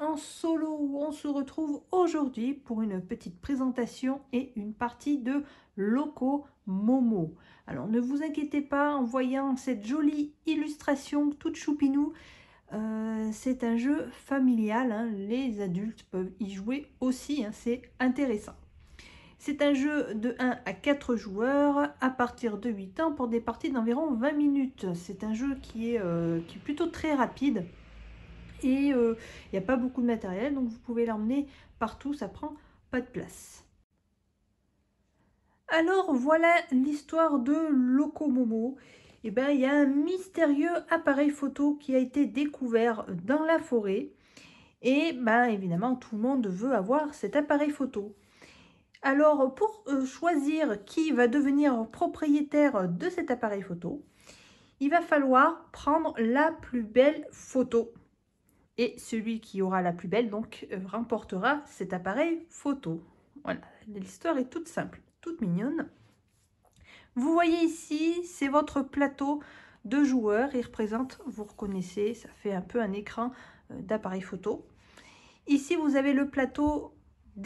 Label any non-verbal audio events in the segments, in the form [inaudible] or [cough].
en solo où on se retrouve aujourd'hui pour une petite présentation et une partie de Loco Momo. Alors ne vous inquiétez pas en voyant cette jolie illustration toute choupinou, euh, c'est un jeu familial, hein. les adultes peuvent y jouer aussi, hein, c'est intéressant. C'est un jeu de 1 à 4 joueurs à partir de 8 ans pour des parties d'environ 20 minutes. C'est un jeu qui est euh, plutôt très rapide et euh, il n'y a pas beaucoup de matériel, donc vous pouvez l'emmener partout, ça prend pas de place. Alors voilà l'histoire de Locomomo. Et eh ben, il y a un mystérieux appareil photo qui a été découvert dans la forêt. Et ben, évidemment, tout le monde veut avoir cet appareil photo. Alors, pour euh, choisir qui va devenir propriétaire de cet appareil photo, il va falloir prendre la plus belle photo et celui qui aura la plus belle donc euh, remportera cet appareil photo. Voilà, l'histoire est toute simple, toute mignonne. Vous voyez ici, c'est votre plateau de joueurs. Il représente, vous reconnaissez, ça fait un peu un écran euh, d'appareil photo. Ici, vous avez le plateau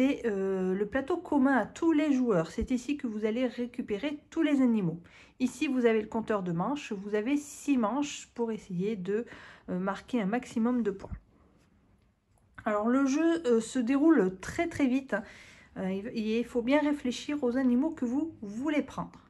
euh, le plateau commun à tous les joueurs. C'est ici que vous allez récupérer tous les animaux. Ici, vous avez le compteur de manches. Vous avez 6 manches pour essayer de euh, marquer un maximum de points. Alors, le jeu euh, se déroule très très vite. Hein. il faut bien réfléchir aux animaux que vous voulez prendre.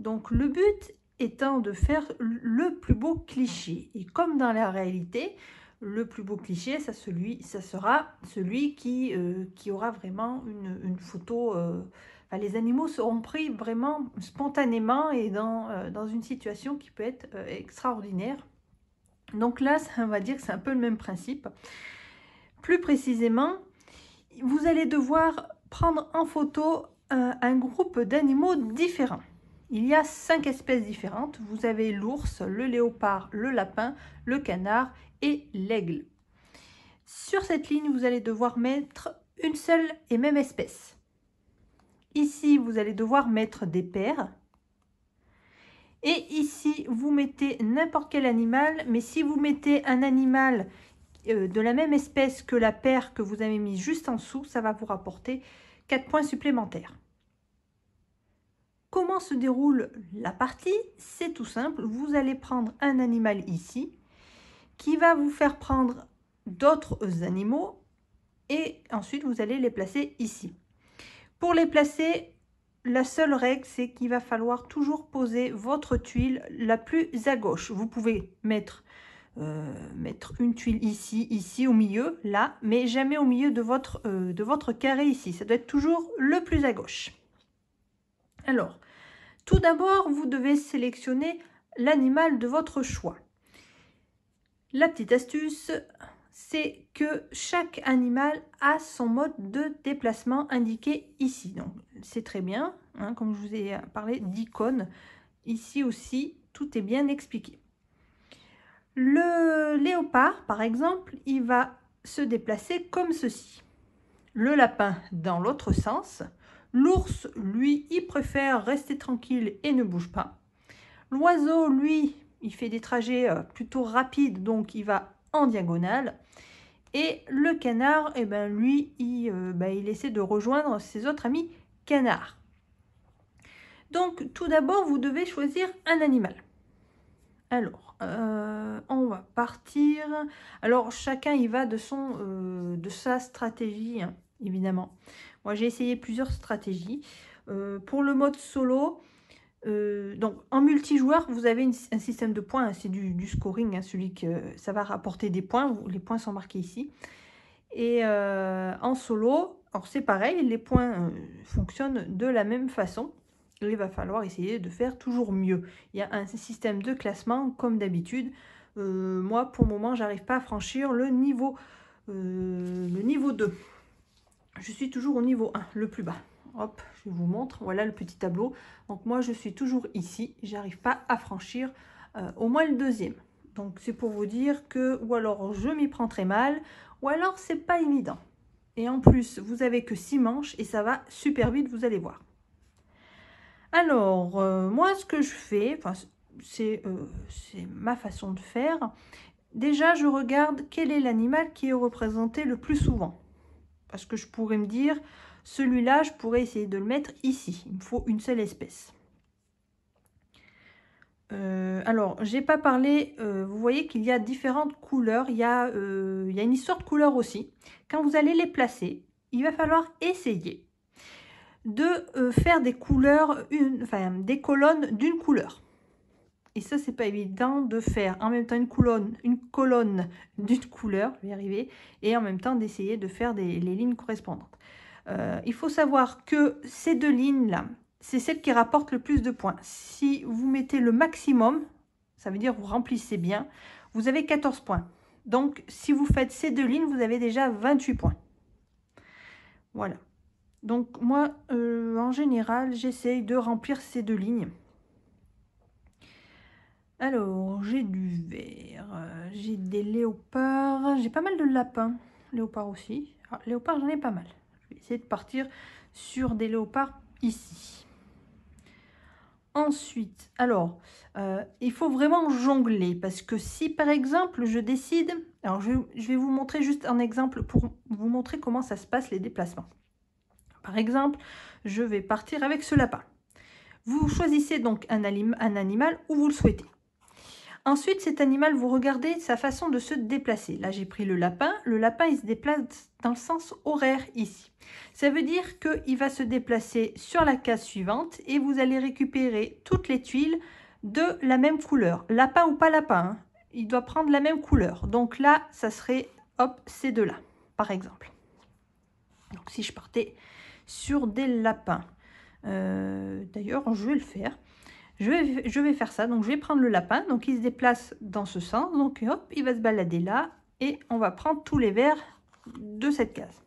Donc, le but étant de faire le plus beau cliché. Et comme dans la réalité, le plus beau cliché, ça, sera celui euh, qui, aura vraiment une, photo. Euh, les animaux seront pris vraiment spontanément et dans, euh, une situation qui peut être extraordinaire. Donc là, on va dire que c'est un peu le même principe. Plus précisément, vous allez devoir prendre en photo un groupe d'animaux différents. Il y a cinq espèces différentes. Vous avez l'ours, le léopard, le lapin, le canard et l'aigle. Sur cette ligne, vous allez devoir mettre une seule et même espèce. Ici, vous allez devoir mettre des paires. Et ici, vous mettez n'importe quel animal, mais si vous mettez un animal euh, de la même espèce que la paire que vous avez mise juste en dessous, ça va vous rapporter 4 points supplémentaires. Comment se déroule la partie C'est tout simple, vous allez prendre un animal ici, qui va vous faire prendre d'autres animaux et ensuite vous allez les placer ici. Pour les placer, la seule règle, c'est qu'il va falloir toujours poser votre tuile la plus à gauche. Vous pouvez mettre, euh, mettre une tuile ici, ici, au milieu, là, mais jamais au milieu de votre, euh, de votre carré ici. Ça doit être toujours le plus à gauche. Alors, tout d'abord, vous devez sélectionner l'animal de votre choix. La petite astuce, c'est que chaque animal a son mode de déplacement indiqué ici. Donc c'est très bien, hein, comme je vous ai parlé d'icônes. Ici aussi, tout est bien expliqué. Le léopard, par exemple, il va se déplacer comme ceci. Le lapin dans l'autre sens. L'ours, lui, il préfère rester tranquille et ne bouge pas. L'oiseau, lui, il fait des trajets euh, plutôt rapides, donc il va en diagonale. Et le canard, eh ben, lui, euh, bah, il, essaie de rejoindre ses autres amis canards. Donc, tout d'abord, vous devez choisir un animal. Alors, euh, on va partir. Alors, chacun y va de, son, de sa stratégie, hein, évidemment. Moi, j'ai essayé plusieurs stratégies. pour le mode solo, euh, donc en multijoueur, vous avez un système de points, hein, c'est du, scoring, hein, celui que ça va rapporter des points, les points sont marqués ici. Et euh, en solo, alors c'est pareil, les points euh, fonctionnent de la même façon. Il va falloir essayer de faire toujours mieux. Il y a un système de classement comme d'habitude. moi, pour le moment, j'arrive pas à franchir le niveau, le niveau 2. Je suis toujours au niveau 1, le plus bas. Hop, je vous montre. Voilà le petit tableau. Donc moi, je suis toujours ici. J'arrive pas à franchir euh, au moins le deuxième. Donc c'est pour vous dire que, ou alors je m'y prends très mal, ou alors c'est pas évident. Et en plus, vous avez que six manches et ça va super vite, vous allez voir. Alors, euh, moi, ce que je fais, euh, c'est ma façon de faire. Déjà, je regarde quel est l'animal qui est représenté le plus souvent. Parce que je pourrais me dire, celui-là, je pourrais essayer de le mettre ici. Il me faut une seule espèce. Euh, alors, j'ai pas parlé, euh, vous voyez qu'il y a différentes couleurs, il y a, euh, il une histoire de couleurs aussi. Quand vous allez les placer, il va falloir essayer de faire des couleurs, une, des colonnes d'une couleur. Et ça, c'est pas évident de faire en même temps une colonne, une colonne [laughs] d'une couleur, je arriver, et en même temps d'essayer de faire les lignes correspondantes. Euh, il faut savoir que ces deux lignes-là, c'est celle qui rapporte le plus de points. Si vous mettez le maximum, ça veut dire vous remplissez bien, vous avez 14 points. Donc, si vous faites ces deux lignes, vous avez déjà 28 points. Voilà. Donc, moi, euh, en général, j'essaye de remplir ces deux lignes. Alors, j'ai du vert, j'ai des léopards, j'ai pas mal de lapins. Léopards aussi. Léopard, ah, léopards, j'en ai pas mal essayer de partir sur des léopards ici. Ensuite, alors, euh, il faut vraiment jongler parce que si par exemple je décide, alors je, vais vous montrer juste un exemple pour vous montrer comment ça se passe les déplacements. Par exemple, je vais partir avec ce lapin. Vous choisissez donc un, un animal où vous le souhaitez. Ensuite, cet animal, vous regardez sa façon de se déplacer. Là, j'ai pris le lapin. Le lapin, il se déplace dans le sens horaire ici. Ça veut dire qu'il va se déplacer sur la case suivante et vous allez récupérer toutes les tuiles de la même couleur. Lapin ou pas lapin, hein, il doit prendre la même couleur. Donc là, ça serait, hop, ces deux-là, par exemple. Donc si je partais sur des lapins. Euh, d'ailleurs, je vais le faire je vais, faire ça. Donc, je vais prendre le lapin. Donc, il se déplace dans ce sens. Donc, hop, il va se balader là. Et on va prendre tous les verres de cette case.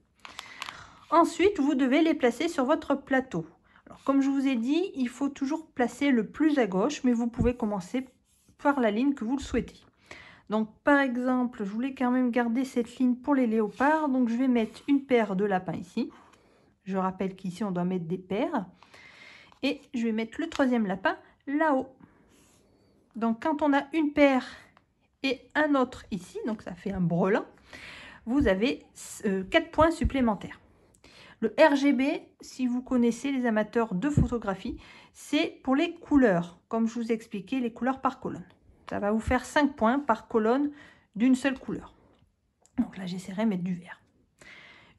Ensuite, vous devez les placer sur votre plateau. Alors, comme je vous ai dit, il faut toujours placer le plus à gauche, mais vous pouvez commencer par la ligne que vous le souhaitez. Donc, par exemple, je voulais quand même garder cette ligne pour les léopards. Donc, je vais mettre une paire de lapins ici. Je rappelle qu'ici, on doit mettre des paires. Et je vais mettre le troisième lapin là-haut. Donc quand on a une paire et un autre ici, donc ça fait un brelin, vous avez 4 euh, points supplémentaires. Le RGB, si vous connaissez les amateurs de photographie, c'est pour les couleurs, comme je vous ai expliqué, les couleurs par colonne. Ça va vous faire 5 points par colonne d'une seule couleur. Donc là, j'essaierai de mettre du vert.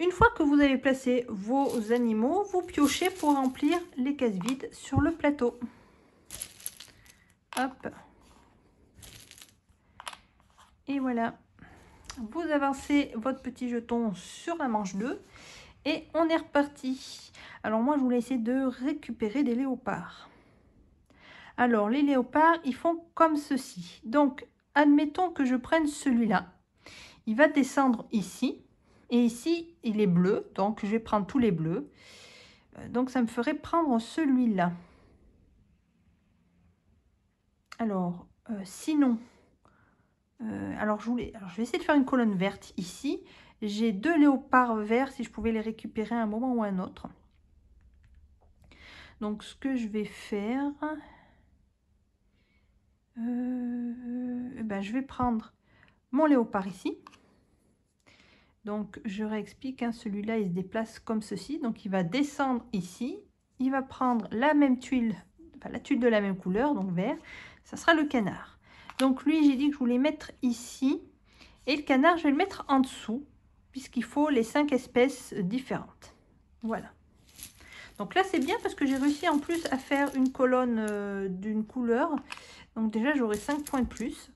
Une fois que vous avez placé vos animaux, vous piochez pour remplir les cases vides sur le plateau. Et voilà. Vous avancez votre petit jeton sur la manche 2. Et on est reparti. Alors moi, je voulais essayer de récupérer des léopards. Alors, les léopards, ils font comme ceci. Donc, admettons que je prenne celui-là. Il va descendre ici. Et ici, il est bleu. Donc, je vais prendre tous les bleus. Euh, donc, ça me ferait prendre celui-là. Alors, euh, sinon, euh, alors, je voulais, je vais essayer de faire une colonne verte ici. J'ai deux léopards verts, si je pouvais les récupérer à un moment ou à un autre. Donc, ce que je vais faire, euh, ben, je vais prendre mon léopard ici. Donc, je réexplique, hein, celui-là, il se déplace comme ceci. Donc, il va descendre ici. Il va prendre la même tuile, enfin, la tuile de la même couleur, donc vert ça sera le canard. Donc lui, j'ai dit que je voulais mettre ici. Et le canard, je vais le mettre en dessous, puisqu'il faut les cinq espèces différentes. Voilà. Donc là, c'est bien parce que j'ai réussi en plus à faire une colonne euh, d'une couleur. Donc déjà, j'aurai cinq points de plus.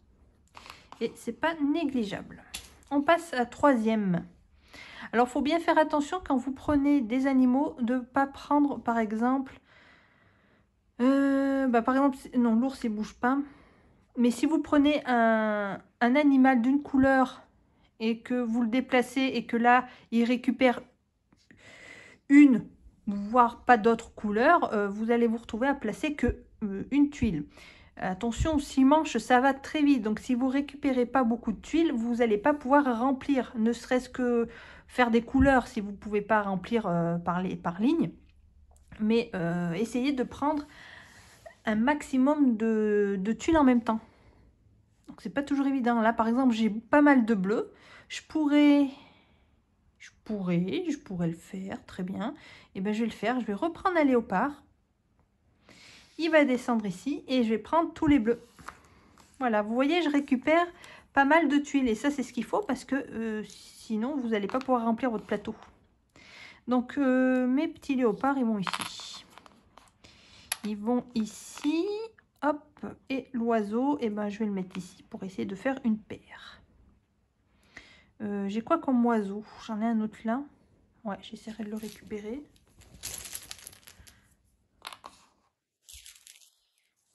Et c'est pas négligeable. On passe à troisième. Alors, faut bien faire attention quand vous prenez des animaux de pas prendre, par exemple, euh, bah, par exemple, non, l'ours, il bouge pas. Mais si vous prenez un, animal d'une couleur et que vous le déplacez et que là, il récupère une, voire pas d'autres couleurs, euh, vous allez vous retrouver à placer que euh, une tuile. Attention, si manche, ça va très vite. Donc, si vous récupérez pas beaucoup de tuiles, vous n'allez pas pouvoir remplir, ne serait-ce que faire des couleurs si vous ne pouvez pas remplir par, par ligne mais euh, essayez de prendre un maximum de, tuiles en même temps. Donc c'est pas toujours évident. Là par exemple j'ai pas mal de bleus. Je pourrais, je pourrais, je pourrais le faire, très bien. Et eh bien je vais le faire, je vais reprendre un léopard. Il va descendre ici et je vais prendre tous les bleus. Voilà, vous voyez je récupère pas mal de tuiles et ça c'est ce qu'il faut parce que euh, sinon vous n'allez pas pouvoir remplir votre plateau. Donc, euh, mes petits léopards, ils vont ici. Ils vont ici. Hop. Et l'oiseau, et eh ben, je vais le mettre ici pour essayer de faire une paire. Euh, j'ai quoi comme oiseau J'en ai un autre là. Ouais, j'essaierai de le récupérer.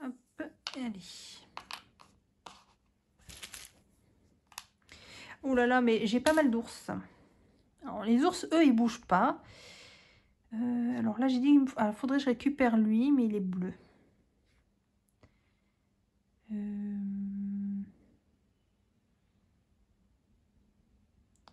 Hop, allez. Oh là là, mais j'ai pas mal d'ours les ours, eux, ils bougent pas. Euh, alors là, j'ai dit qu'il ah, faudrait que je récupère lui, mais il est bleu. Euh.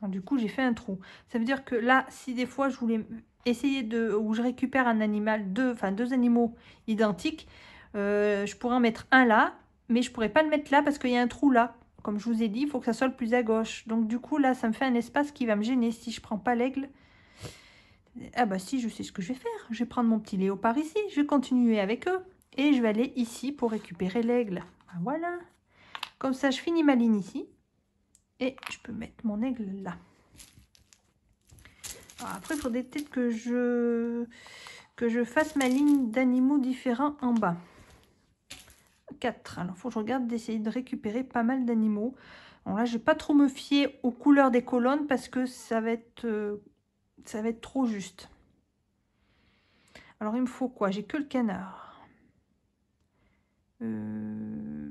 du coup, j'ai fait un trou. Ça veut dire que là, si des fois je voulais essayer de... ou je récupère un animal, deux, enfin deux animaux identiques, euh, je pourrais en mettre un là, mais je pourrais pas le mettre là parce qu'il y a un trou là comme je vous ai dit, il faut que ça soit le plus à gauche. Donc du coup, là, ça me fait un espace qui va me gêner. Si je prends pas l'aigle, ah bah si, je sais ce que je vais faire. Je vais prendre mon petit léopard ici, je vais continuer avec eux. Et je vais aller ici pour récupérer l'aigle. Ah, voilà. Comme ça, je finis ma ligne ici. Et je peux mettre mon aigle là. Ah, après, il faudrait peut-être que je, que je fasse ma ligne d'animaux différents en bas. 4. Alors, il faut que je regarde d'essayer de récupérer pas mal d'animaux. Bon, là, je vais pas trop me fier aux couleurs des colonnes parce que ça va être, euh, ça va être trop juste. Alors, il me faut quoi J'ai que le canard. Euh,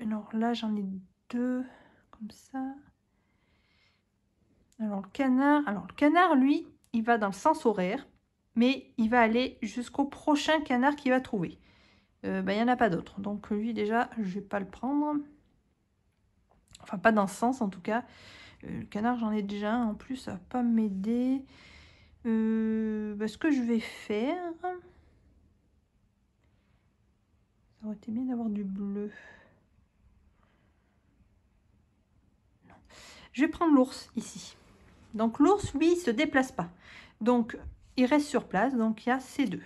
alors là, j'en ai deux, comme ça. Alors, le canard, alors le canard, lui, il va dans le sens horaire, mais il va aller jusqu'au prochain canard qu'il va trouver. Euh, bah, il n'y en a pas d'autres. Donc lui déjà, je ne vais pas le prendre. Enfin, pas dans ce sens en tout cas. Euh, le canard, j'en ai déjà un. En plus, ça va pas m'aider. Euh, bah, ce que je vais faire... Ça aurait été bien d'avoir du bleu. Je vais prendre l'ours ici. Donc l'ours, lui, il se déplace pas. Donc, il reste sur place. Donc, il y a ces deux.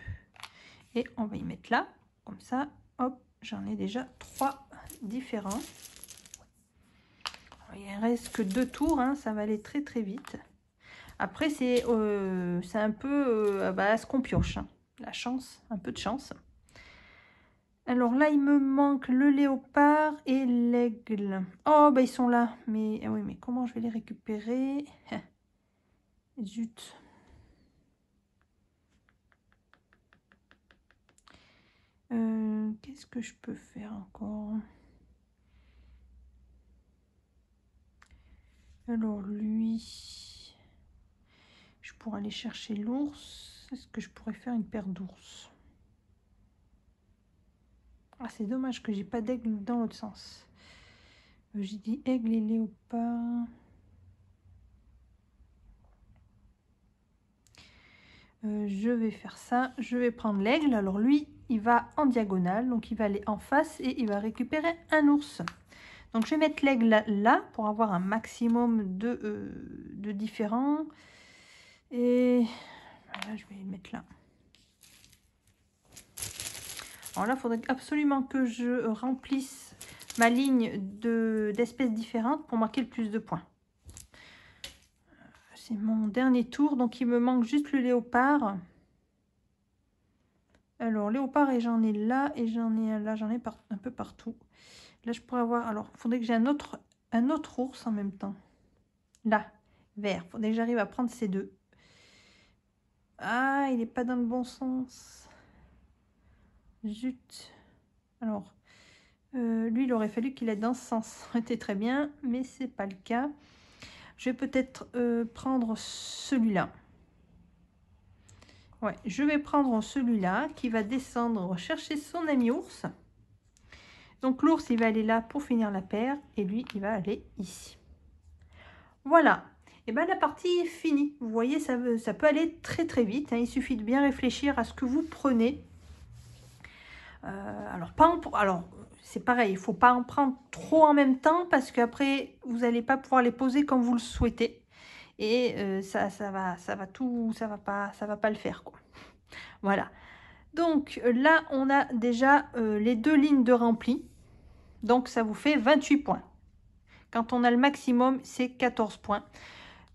Et on va y mettre là. Comme ça, hop, j'en ai déjà trois différents. Il reste que deux tours, hein, ça va aller très très vite. Après, c'est euh, un peu euh, bah, ce qu'on pioche. Hein. La chance, un peu de chance. Alors là, il me manque le léopard et l'aigle. Oh, bah ils sont là. Mais ah oui, mais comment je vais les récupérer [laughs] Zut. Euh, qu'est-ce que je peux faire encore Alors lui, je pourrais aller chercher l'ours. Est-ce que je pourrais faire une paire d'ours Ah c'est dommage que j'ai pas d'aigle dans l'autre sens. Euh, j'ai dit aigle et léopard. Euh, je vais faire ça, je vais prendre l'aigle. Alors lui, il va en diagonale, donc il va aller en face et il va récupérer un ours. Donc je vais mettre l'aigle là, pour avoir un maximum de, euh, de différents. Et voilà, je vais le mettre là. Alors là, il faudrait absolument que je remplisse ma ligne d'espèces différentes pour marquer le plus de points. C'est mon dernier tour, donc il me manque juste le léopard. Alors, léopard, et j'en ai là, et j'en ai là, j'en ai un peu partout. Là, je pourrais avoir... Alors, il faudrait que j'ai un autre, un autre ours en même temps. Là, vert. faudrait que j'arrive à prendre ces deux. Ah, il n'est pas dans le bon sens. Zut. Alors, euh, lui, il aurait fallu qu'il ait dans ce sens. Ça [laughs] très bien, mais c'est pas le cas. Je vais peut-être euh, prendre celui-là. Ouais, je vais prendre celui-là qui va descendre chercher son ami ours. Donc l'ours, il va aller là pour finir la paire et lui, il va aller ici. Voilà, et eh bien la partie est finie. Vous voyez, ça, peut aller très très vite. Hein. Il suffit de bien réfléchir à ce que vous prenez. Euh, alors, pas en, alors, c'est pareil, il ne faut pas en prendre trop en même temps parce qu'après, vous n'allez pas pouvoir les poser comme vous le souhaitez. Et euh, ça, ça va, ça va tout, ça va pas, ça va pas le faire quoi. Voilà. Donc là, on a déjà euh, les deux lignes de rempli. Donc ça vous fait 28 points. Quand on a le maximum, c'est 14 points.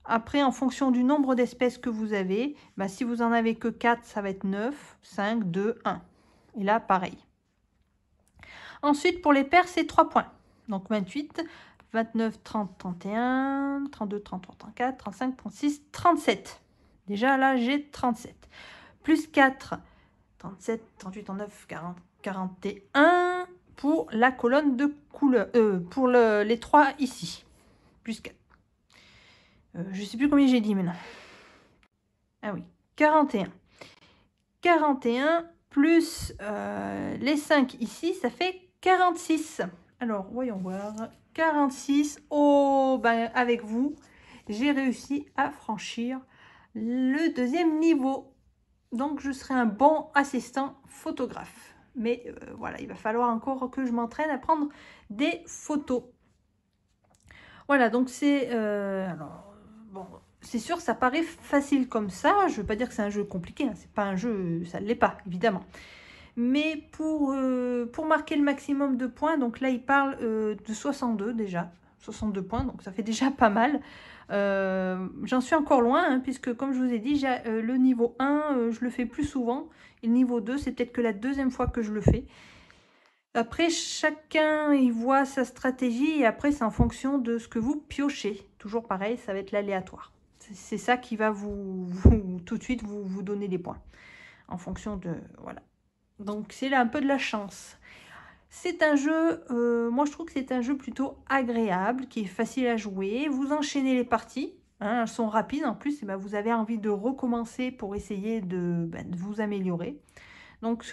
Après, en fonction du nombre d'espèces que vous avez, bah, si vous en avez que 4, ça va être 9, 5, 2, 1. Et là, pareil. Ensuite, pour les paires, c'est 3 points. Donc 28, 29, 30, 31, 32, 33, 34, 35, 36, 37. Déjà là, j'ai 37. Plus 4, 37, 38, 39, 40, 41 pour la colonne de couleur, euh, pour les 3 ici, plus 4. Euh, je sais plus combien j'ai dit maintenant. Ah oui, 41. 41 plus euh, les 5 ici, ça fait 46. Alors, voyons voir. 46. Oh, ben, avec vous, j'ai réussi à franchir le deuxième niveau. Donc, je serai un bon assistant photographe. Mais euh, voilà, il va falloir encore que je m'entraîne à prendre des photos. Voilà, donc c'est... Euh, bon, c'est sûr, ça paraît facile comme ça. Je ne veux pas dire que c'est un jeu compliqué. Hein. C'est pas un jeu, ça ne l'est pas, évidemment mais pour, euh, pour marquer le maximum de points, donc là il parle euh, de 62 déjà, 62 points, donc ça fait déjà pas mal. Euh, j'en suis encore loin, hein, puisque comme je vous ai dit, le niveau 1, je le fais plus souvent, et le niveau 2, c'est peut-être que la deuxième fois que je le fais. Après, chacun il voit sa stratégie, et après c'est en fonction de ce que vous piochez. Toujours pareil, ça va être l'aléatoire. C'est ça qui va [laughs] vous, tout de suite vous, vous donner des points en fonction de voilà donc c'est là un peu de la chance. C'est un jeu, euh, moi je trouve que c'est un jeu plutôt agréable, qui est facile à jouer. Vous enchaînez les parties, hein, elles sont rapides en plus, et eh ben vous avez envie de recommencer pour essayer de, ben, vous améliorer. Donc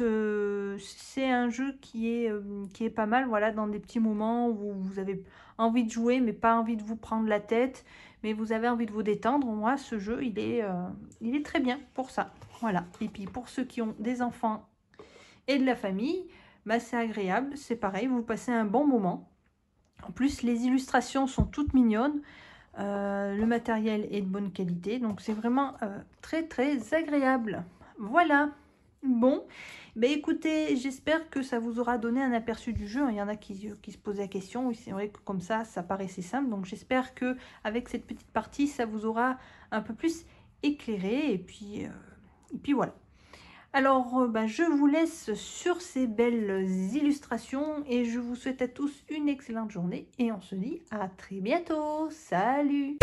c'est un jeu qui est, euh, qui est pas mal, voilà, dans des petits moments où vous avez envie de jouer, mais pas envie de vous prendre la tête, mais vous avez envie de vous détendre. Moi, ce jeu, il est, euh, il est très bien pour ça. Voilà. Et puis pour ceux qui ont des enfants et de la famille, bah, c'est agréable, c'est pareil, vous passez un bon moment. En plus, les illustrations sont toutes mignonnes, euh, le matériel est de bonne qualité, donc c'est vraiment euh, très très agréable. Voilà Bon, ben écoutez, j'espère que ça vous aura donné un aperçu du jeu. Hein. Il y en a qui, euh, qui se posent la question. Oui, c'est vrai que comme ça, ça paraissait simple. Donc j'espère que avec cette petite partie, ça vous aura un peu plus éclairé. Et puis, et puis voilà. Alors, euh, bah, je vous laisse sur ces belles illustrations et je vous souhaite à tous une excellente journée et on se dit à très bientôt. Salut